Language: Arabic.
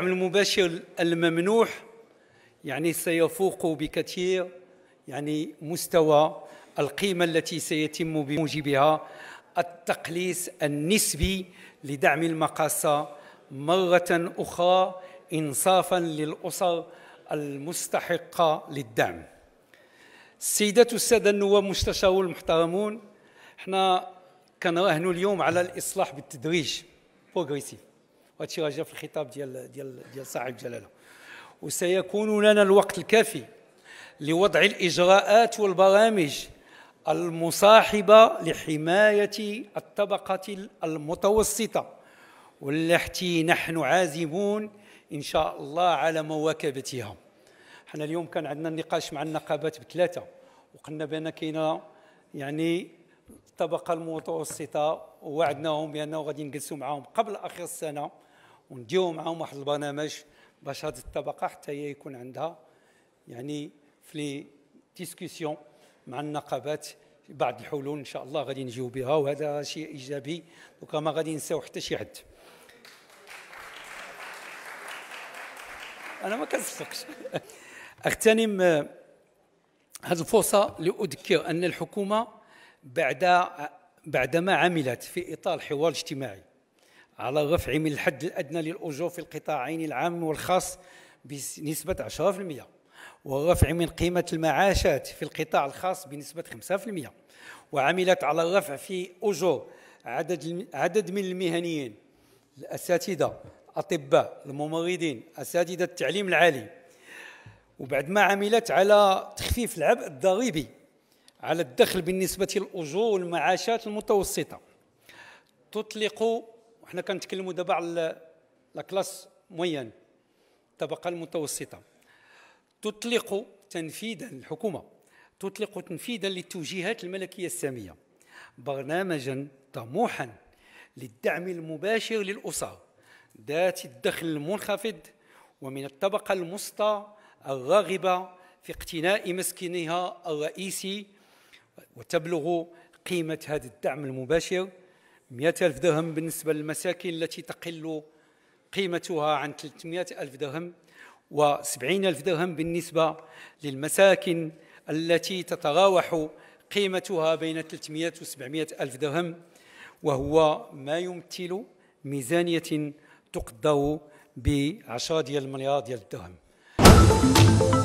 الدعم المباشر الممنوح يعني سيفوق بكثير يعني مستوى القيمة التي سيتم بموجبها التقليص النسبي لدعم المقاصة مرة أخرى إنصافا للأسر المستحقة للدعم السيدات السادة النواب مستشارون المحترمون احنا كنراهنوا اليوم على الإصلاح بالتدريج بروغريسيف وهذا الشيء في الخطاب ديال ديال ديال صاحب الجلاله وسيكون لنا الوقت الكافي لوضع الاجراءات والبرامج المصاحبه لحمايه الطبقه المتوسطه والتي نحن عازمون ان شاء الله على مواكبتها حنا اليوم كان عندنا النقاش مع النقابات بثلاثه وقلنا بان كاينه يعني الطبقه المتوسطه ووعدناهم بانه غادي نجلسوا معاهم قبل اخر السنه ونديو معاهم واحد البرنامج باش هذه الطبقه حتى هي يكون عندها يعني في لي ديسكسيون مع النقابات بعض الحلول ان شاء الله غادي نجيو بها وهذا شيء ايجابي دوكا ما غادي نساو حتى شي حد انا ما كنصفقش اغتنم هذه الفرصه لاذكر ان الحكومه بعد بعدما عملت في اطار الحوار الاجتماعي على رفع من الحد الأدنى للأجور في القطاعين العام والخاص بنسبة 10% ورفع من قيمة المعاشات في القطاع الخاص بنسبة 5% وعملت على الرفع في أجور عدد عدد من المهنيين الأساتذة الأطباء الممرضين أساتذة التعليم العالي وبعد ما عملت على تخفيف العبء الضريبي على الدخل بالنسبة للأجور والمعاشات المتوسطة تطلق وحنا كنتكلموا دابا على لا كلاس مويان الطبقه المتوسطه تطلق تنفيذا الحكومه تطلق تنفيذا للتوجيهات الملكيه الساميه برنامجا طموحا للدعم المباشر للاسر ذات الدخل المنخفض ومن الطبقه الوسطى الراغبه في اقتناء مسكنها الرئيسي وتبلغ قيمه هذا الدعم المباشر 100 ألف درهم بالنسبة للمساكن التي تقل قيمتها عن 300 ألف درهم و70 ألف درهم بالنسبة للمساكن التي تتراوح قيمتها بين 300 و 700 ألف درهم وهو ما يمثل ميزانية تقدر بعشرة ديال المليار ديال الدرهم